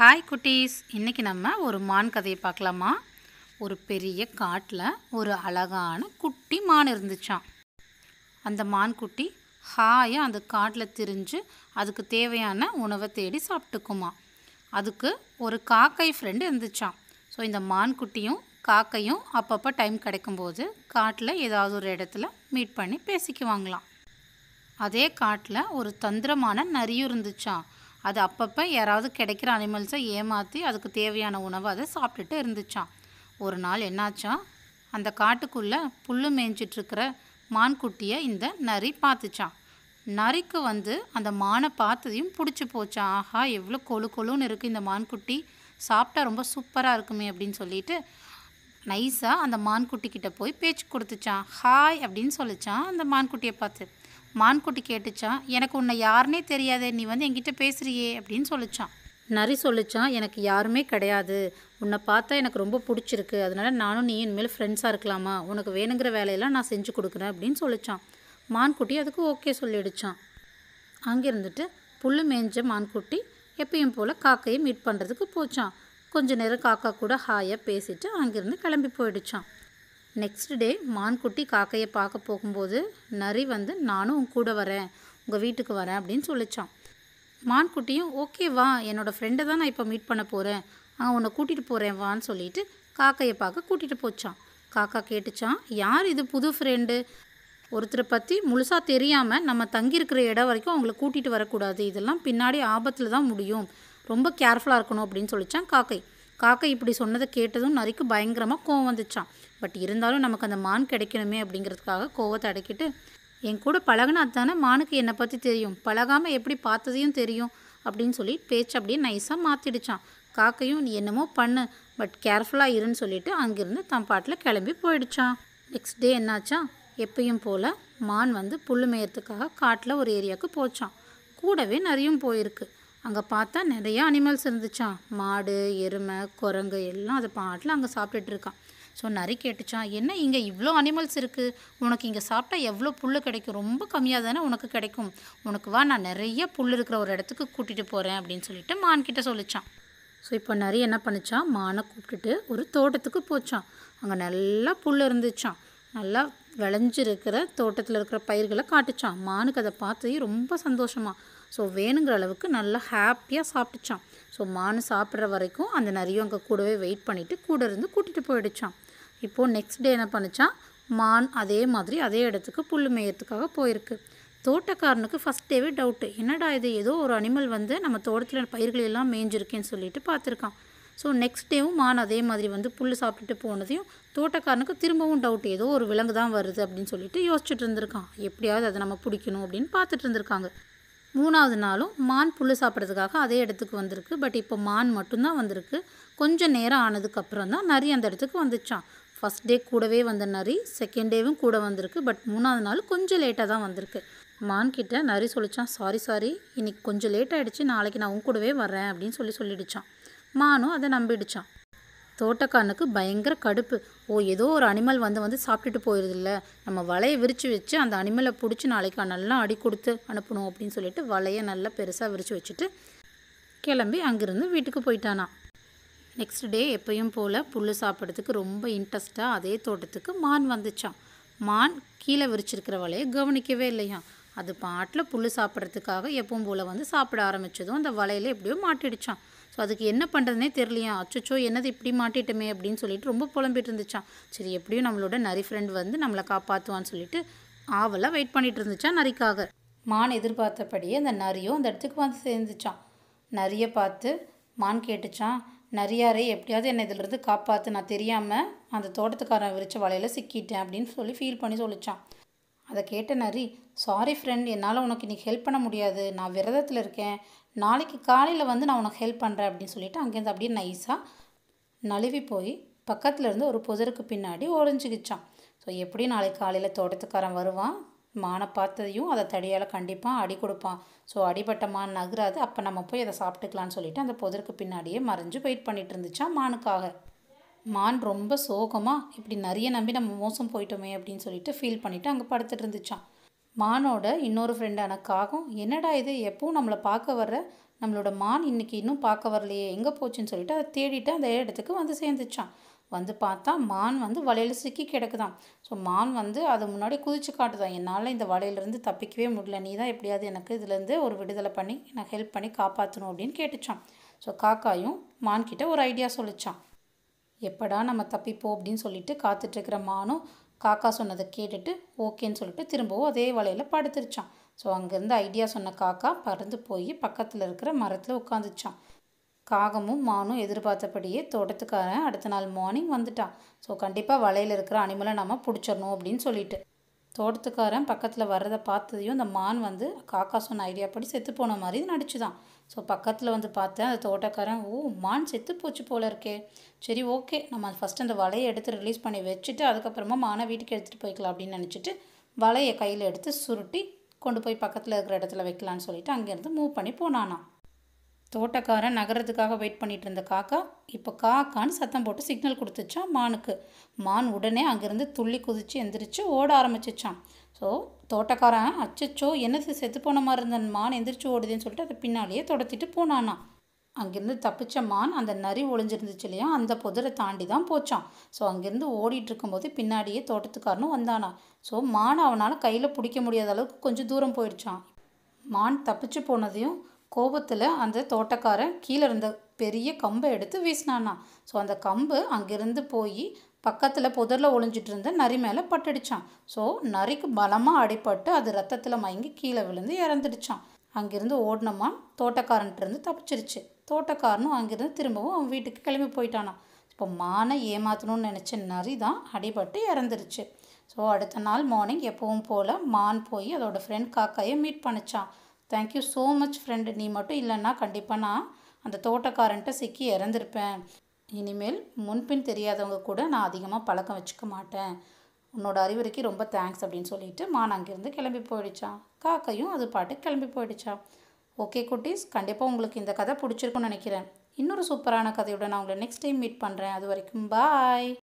hi குட்டீஸ் இன்றைக்கி நம்ம ஒரு மான் கதையை பார்க்கலாமா ஒரு பெரிய காட்டில் ஒரு அழகான குட்டி மான் இருந்துச்சான் அந்த மான் குட்டி ஹாயாக அந்த காட்டில் திரிஞ்சு அதுக்கு தேவையான உணவை தேடி சாப்பிட்டுக்குமா அதுக்கு ஒரு காக்கை ஃப்ரெண்டு இருந்துச்சான் ஸோ இந்த மான் குட்டியும் காக்கையும் அப்பப்போ டைம் கிடைக்கும்போது காட்டில் ஏதாவது ஒரு இடத்துல மீட் பண்ணி பேசிக்குவாங்களாம் அதே காட்டில் ஒரு தந்திரமான நரியும் இருந்துச்சான் அது அப்பப்போ யாராவது கிடைக்கிற அனிமல்ஸை ஏமாற்றி அதுக்கு தேவையான உணவை அதை சாப்பிட்டுட்டு இருந்துச்சான் ஒரு நாள் என்னாச்சா அந்த காட்டுக்குள்ளே புல் மேய்ஞ்சிட்ருக்கிற மான்குட்டியை இந்த நரி பார்த்துச்சான் நரிக்கு வந்து அந்த மானை பார்த்ததையும் பிடிச்சி போச்சான் ஆஹா எவ்வளோ கொழு கொழுன்னு இருக்குது இந்த மான்குட்டி சாப்பிட்டா ரொம்ப சூப்பராக இருக்குமே அப்படின்னு சொல்லிட்டு நைஸாக அந்த மான்குட்டிக்கிட்ட போய் பேச்சு கொடுத்துச்சான் ஹாய் அப்படின்னு சொல்லிச்சான் அந்த மான்குட்டியை பார்த்து மான்குட்டி கேட்டுச்சான் எனக்கு உன்னை யாருனே தெரியாது நீ வந்து என்கிட்ட பேசுறியே அப்படின்னு சொல்லிச்சான் நரி சொல்லிச்சான் எனக்கு யாருமே கிடையாது உன்னை பார்த்தா எனக்கு ரொம்ப பிடிச்சிருக்கு அதனால நானும் நீ இனிமேல் ஃப்ரெண்ட்ஸாக இருக்கலாமா உனக்கு வேணுங்கிற வேலையெல்லாம் நான் செஞ்சு கொடுக்குறேன் அப்படின்னு சொல்லிச்சான் மான்குட்டி அதுக்கு ஓகே சொல்லிடுச்சான் இருந்துட்டு புல் மேய்ஞ்ச மான்குட்டி எப்பயும் போல் காக்கையை மீட் பண்ணுறதுக்கு போச்சான் கொஞ்ச நேரம் காக்கா கூட ஹாயாக பேசிட்டு அங்கேருந்து கிளம்பி போயிடுச்சான் நெக்ஸ்ட் டே மான்குட்டி காக்கையை பார்க்க போகும்போது நரி வந்து நானும் உன் கூட வரேன் உங்கள் வீட்டுக்கு வரேன் அப்படின்னு சொல்லிச்சான் மான்குட்டியும் ஓகே வா என்னோடய ஃப்ரெண்டை தான் நான் இப்போ மீட் பண்ண போகிறேன் அவன் உன்னை கூட்டிகிட்டு போகிறேன் வான்னு சொல்லிட்டு காக்கையை பார்க்க கூட்டிகிட்டு போச்சான் காக்கா கேட்டுச்சான் யார் இது புது ஃப்ரெண்டு ஒருத்தரை பற்றி முழுசாக தெரியாமல் நம்ம தங்கியிருக்கிற இடம் வரைக்கும் அவங்கள கூட்டிகிட்டு வரக்கூடாது இதெல்லாம் பின்னாடி ஆபத்தில் தான் முடியும் ரொம்ப கேர்ஃபுல்லாக இருக்கணும் அப்படின்னு சொல்லித்தான் காக்கை காக்கை இப்படி சொன்னதை கேட்டதும் நரிக்கு பயங்கரமாக கோவம் வந்துச்சான் பட் இருந்தாலும் நமக்கு அந்த மான் கிடைக்கணுமே அப்படிங்கிறதுக்காக கோவத்தை அடக்கிட்டு என் கூட பழகினா தானே மானுக்கு என்னை பற்றி தெரியும் பழகாமல் எப்படி பார்த்ததையும் தெரியும் அப்படின்னு சொல்லி பேச்சு அப்படியே நைஸாக மாற்றிடுச்சான் காக்கையும் நீ என்னமோ பண்ணு பட் கேர்ஃபுல்லாக இருன்னு சொல்லிட்டு அங்கேருந்து தன் பாட்டில் கிளம்பி போயிடுச்சான் நெக்ஸ்ட் டே என்னாச்சா எப்பயும் போல் மான் வந்து புல் மேயறதுக்காக காட்டில் ஒரு ஏரியாவுக்கு போச்சான் கூடவே நிறையும் போயிருக்கு அங்கே பார்த்தா நிறையா அனிமல்ஸ் இருந்துச்சான் மாடு எருமை குரங்கு எல்லாம் அதை பாட்டில் அங்கே சாப்பிட்டுட்டு இருக்கான் ஸோ நரி கேட்டுச்சான் என்ன இங்கே இவ்வளோ அனிமல்ஸ் இருக்குது உனக்கு இங்கே சாப்பிட்டா எவ்வளோ புல் கிடைக்கும் ரொம்ப கம்மியாக தானே உனக்கு கிடைக்கும் உனக்கு வா நான் நிறைய புல் இருக்கிற ஒரு இடத்துக்கு கூட்டிகிட்டு போகிறேன் அப்படின்னு சொல்லிட்டு மான்கிட்ட சொல்லிச்சான் ஸோ இப்போ நரி என்ன பண்ணிச்சான் மானை கூப்பிட்டுட்டு ஒரு தோட்டத்துக்கு போச்சான் அங்கே நல்லா புல் இருந்துச்சான் நல்லா விளைஞ்சிருக்கிற தோட்டத்தில் இருக்கிற பயிர்களை காட்டுச்சான் மானுக்கு அதை பார்த்து ரொம்ப சந்தோஷமாக ஸோ வேணுங்கிற அளவுக்கு நல்லா ஹாப்பியாக சாப்பிட்டுச்சான் ஸோ மான் சாப்பிட்ற வரைக்கும் அந்த நரியும் அங்கே கூடவே வெயிட் பண்ணிவிட்டு கூட இருந்து கூட்டிகிட்டு போயிடுச்சான் இப்போது நெக்ஸ்ட் டே என்ன பண்ணிச்சான் மான் அதே மாதிரி அதே இடத்துக்கு புல் மேயத்துக்காக போயிருக்கு தோட்டக்காரனுக்கு ஃபஸ்ட் டேவே டவுட்டு என்னடா இது ஏதோ ஒரு அனிமல் வந்து நம்ம தோட்டத்தில் பயிர்களெல்லாம் மேய்ஞ்சிருக்கேன்னு சொல்லிட்டு பார்த்துருக்கான் ஸோ நெக்ஸ்ட் டேவும் மான் அதே மாதிரி வந்து புல் சாப்பிட்டுட்டு போனதையும் தோட்டக்காரனுக்கு திரும்பவும் டவுட் ஏதோ ஒரு விலங்கு தான் வருது அப்படின்னு சொல்லிட்டு யோசிச்சுட்டு இருந்திருக்கான் எப்படியாவது அதை நம்ம பிடிக்கணும் அப்படின்னு பார்த்துட்டு இருந்திருக்காங்க மூணாவது நாளும் மான் புல் சாப்பிட்றதுக்காக அதே இடத்துக்கு வந்திருக்கு பட் இப்போ மான் மட்டும்தான் வந்திருக்கு கொஞ்சம் நேரம் ஆனதுக்கப்புறம் தான் நரி அந்த இடத்துக்கு வந்துச்சான் ஃபஸ்ட் டே கூடவே வந்த நரி செகண்ட் டேவும் கூட வந்திருக்கு பட் மூணாவது நாள் கொஞ்சம் லேட்டாக தான் வந்திருக்கு மான் கிட்ட நரி சொல்லிச்சான் சாரி சாரி இன்றைக்கி கொஞ்சம் லேட் ஆகிடுச்சு நாளைக்கு நான் உன் கூடவே வரேன் அப்படின்னு சொல்லி சொல்லிடுச்சான் மானும் அதை நம்பிடுச்சான் தோட்டக்காரனுக்கு பயங்கர கடுப்பு ஓ ஏதோ ஒரு அனிமல் வந்து வந்து சாப்பிட்டுட்டு போயிடுதில்ல நம்ம வலையை விரித்து வச்சு அந்த அனிமலை பிடிச்சி நாளைக்கு நல்லா அடி கொடுத்து அனுப்பணும் அப்படின்னு சொல்லிட்டு வலையை நல்லா பெருசாக விரித்து வச்சுட்டு கிளம்பி அங்கேருந்து வீட்டுக்கு போயிட்டானா நெக்ஸ்ட் டே எப்பயும் போல் புல் சாப்பிட்றதுக்கு ரொம்ப இன்ட்ரெஸ்ட்டாக அதே தோட்டத்துக்கு மான் வந்துச்சான் மான் கீழே விரிச்சிருக்கிற வலையை கவனிக்கவே இல்லையா அது பாட்டில் புல் சாப்பிட்றதுக்காக எப்பவும் போல் வந்து சாப்பிட ஆரம்பித்ததும் அந்த வலையில் எப்படியோ மாட்டிடுச்சான் ஸோ அதுக்கு என்ன பண்ணுறதுனே தெரியலையா அச்சோ என்னது இப்படி மாட்டிட்டோமே அப்படின்னு சொல்லிட்டு ரொம்ப புலம்பிட்டு இருந்துச்சான் சரி எப்படியும் நம்மளோட நரி ஃப்ரெண்ட் வந்து நம்மளை காப்பாற்றுவான்னு சொல்லிட்டு ஆவலாக வெயிட் பண்ணிட்டு இருந்துச்சான் நரிக்காக மான் எதிர்பார்த்தபடியே அந்த நரியும் அந்த இடத்துக்கு வந்து சேர்ந்துச்சான் நரியை பார்த்து மான் கேட்டுச்சான் நரியாரே எப்படியாவது என்னை இதிலிருந்து காப்பாற்று நான் தெரியாமல் அந்த தோட்டத்துக்காரன் விரிச்ச வலையில் சிக்கிட்டேன் அப்படின்னு சொல்லி ஃபீல் பண்ணி சொல்லிச்சான் அதை கேட்ட நரி சாரி ஃப்ரெண்ட் என்னால் உனக்கு இன்றைக்கி ஹெல்ப் பண்ண முடியாது நான் விரதத்தில் இருக்கேன் நாளைக்கு காலையில் வந்து நான் உனக்கு ஹெல்ப் பண்ணுறேன் அப்படின்னு சொல்லிவிட்டு அங்கேருந்து அப்படியே நைஸாக நழுவி போய் பக்கத்தில் இருந்து ஒரு புதருக்கு பின்னாடி ஒழிஞ்சிக்கிச்சான் ஸோ எப்படி நாளைக்கு காலையில் தோட்டத்துக்காரன் வருவான் மானை பார்த்ததையும் அதை தடியால் கண்டிப்பாக அடி கொடுப்பான் ஸோ அடிபட்ட மான் நகராது அப்போ நம்ம போய் அதை சாப்பிட்டுக்கலான்னு சொல்லிட்டு அந்த புதருக்கு பின்னாடியே மறைஞ்சு வெயிட் பண்ணிட்டு இருந்துச்சான் மானுக்காக மான் ரொம்ப சோகமாக இப்படி நிறைய நம்பி நம்ம மோசம் போயிட்டோமே அப்படின்னு சொல்லிட்டு ஃபீல் பண்ணிவிட்டு அங்கே படுத்துட்டு இருந்துச்சான் மானோட இன்னொரு ஃப்ரெண்டான காகம் என்னடா இது எப்பவும் நம்மளை பார்க்க வர்ற நம்மளோட மான் இன்றைக்கி இன்னும் பார்க்க வரலையே எங்கே போச்சுன்னு சொல்லிட்டு அதை தேடிட்டு அந்த இடத்துக்கு வந்து சேர்ந்துச்சான் வந்து பார்த்தா மான் வந்து வலையில் சிக்கி கிடக்குதான் ஸோ மான் வந்து அதை முன்னாடி குதிச்சு காட்டுதான் என்னால் இந்த வலையிலேருந்து தப்பிக்கவே முடியல நீ தான் எப்படியாவது எனக்கு இதுலேருந்து ஒரு விடுதலை பண்ணி நான் ஹெல்ப் பண்ணி காப்பாற்றணும் அப்படின்னு கேட்டுச்சான் ஸோ காக்காயும் மான்கிட்ட ஒரு ஐடியா சொல்லிச்சான் எப்படா நம்ம தப்பிப்போம் அப்படின்னு சொல்லிட்டு காத்துட்ருக்கிற மானும் காக்கா சொன்னதை கேட்டுட்டு ஓகேன்னு சொல்லிட்டு திரும்பவும் அதே வலையில் படுத்துருச்சான் ஸோ அங்கேருந்து ஐடியா சொன்ன காக்கா பறந்து போய் பக்கத்தில் இருக்கிற மரத்தில் உட்காந்துச்சான் காகமும் மானும் எதிர்பார்த்தபடியே தோட்டத்துக்காரன் அடுத்த நாள் மார்னிங் வந்துட்டான் ஸோ கண்டிப்பாக வலையில் இருக்கிற அனிமலை நம்ம பிடிச்சிடணும் அப்படின்னு சொல்லிட்டு தோட்டத்துக்காரன் பக்கத்தில் வர்றதை பார்த்ததையும் இந்த மான் வந்து காக்கா சொன்ன ஐடியா படி செத்து போன மாதிரி நடிச்சுதான் ஸோ பக்கத்தில் வந்து பார்த்தேன் அந்த தோட்டக்காரன் ஓ மான் செத்து போச்சு போல இருக்கே சரி ஓகே நம்ம ஃபஸ்ட்டு அந்த வலையை எடுத்து ரிலீஸ் பண்ணி வச்சுட்டு அதுக்கப்புறமா மானை வீட்டுக்கு எடுத்துகிட்டு போய்க்கலாம் அப்படின்னு நினச்சிட்டு வலையை கையில் எடுத்து சுருட்டி கொண்டு போய் பக்கத்தில் இருக்கிற இடத்துல வைக்கலான்னு சொல்லிட்டு அங்கேருந்து மூவ் பண்ணி போனானான் தோட்டக்காரன் நகரத்துக்காக வெயிட் பண்ணிகிட்டு இருந்த காக்கா இப்போ காக்கான்னு சத்தம் போட்டு சிக்னல் கொடுத்துச்சான் மானுக்கு மான் உடனே அங்கேருந்து துள்ளி குதித்து எந்திரிச்சு ஓட ஆரம்பிச்சிச்சான் ஸோ தோட்டக்காரன் அச்சச்சோ என்னது செத்து போன மாதிரி இருந்த மான் எந்திரிச்சு ஓடுதுன்னு சொல்லிட்டு அதை பின்னாலேயே தொடத்திட்டு போனானா அங்கேருந்து தப்பிச்ச மான் அந்த நரி ஒளிஞ்சிருந்துச்சு இல்லையா அந்த புதரை தாண்டி தான் போச்சான் ஸோ அங்கேருந்து ஓடிட்டு இருக்கும்போது பின்னாடியே தோட்டத்துக்காரனும் வந்தானா ஸோ மான் அவனால் கையில் பிடிக்க முடியாத அளவுக்கு கொஞ்சம் தூரம் போயிடுச்சான் மான் தப்பிச்சு போனதையும் கோபத்தில் அந்த தோட்டக்காரன் கீழே இருந்த பெரிய கம்பை எடுத்து வீசினானா ஸோ அந்த கம்பு அங்கேருந்து போய் பக்கத்தில் புதரில் ஒளிஞ்சிட்டு இருந்த நரி மேலே பட்டுடிச்சான் ஸோ நரிக்கு பலமாக அடிபட்டு அது ரத்தத்தில் மயங்கி கீழே விழுந்து இறந்துடுச்சான் அங்கேருந்து தோட்டக்காரன்ட்டு இருந்து தப்பிச்சிருச்சு தோட்டக்காரனும் அங்கேருந்து திரும்பவும் அவன் வீட்டுக்கு கிளம்பி போயிட்டானான் இப்போ மானை ஏமாற்றணும்னு நினச்ச நரி தான் அடிபட்டு இறந்துருச்சு ஸோ அடுத்த நாள் மார்னிங் எப்பவும் போல் மான் போய் அதோடய ஃப்ரெண்ட் காக்காயை மீட் பண்ணிச்சான் தேங்க்யூ ஸோ மச் ஃப்ரெண்டு நீ மட்டும் இல்லைன்னா கண்டிப்பாக நான் அந்த தோட்டக்காரன்ட்ட சிக்கி இறந்துருப்பேன் இனிமேல் முன்பின் தெரியாதவங்க கூட நான் அதிகமாக பழக்கம் வச்சுக்க மாட்டேன் உன்னோட அறிவுரைக்கு ரொம்ப தேங்க்ஸ் அப்படின்னு சொல்லிட்டு மான் அங்கேருந்து கிளம்பி போயிடுச்சான் காக்கையும் அது பாட்டு கிளம்பி போயிடுச்சான் ஓகே குட்டீஸ் கண்டிப்பாக உங்களுக்கு இந்த கதை பிடிச்சிருக்குன்னு நினைக்கிறேன் இன்னொரு சூப்பரான கதையோட நான் உங்களை நெக்ஸ்ட் டைம் மீட் பண்ணுறேன் அது வரைக்கும் பாய்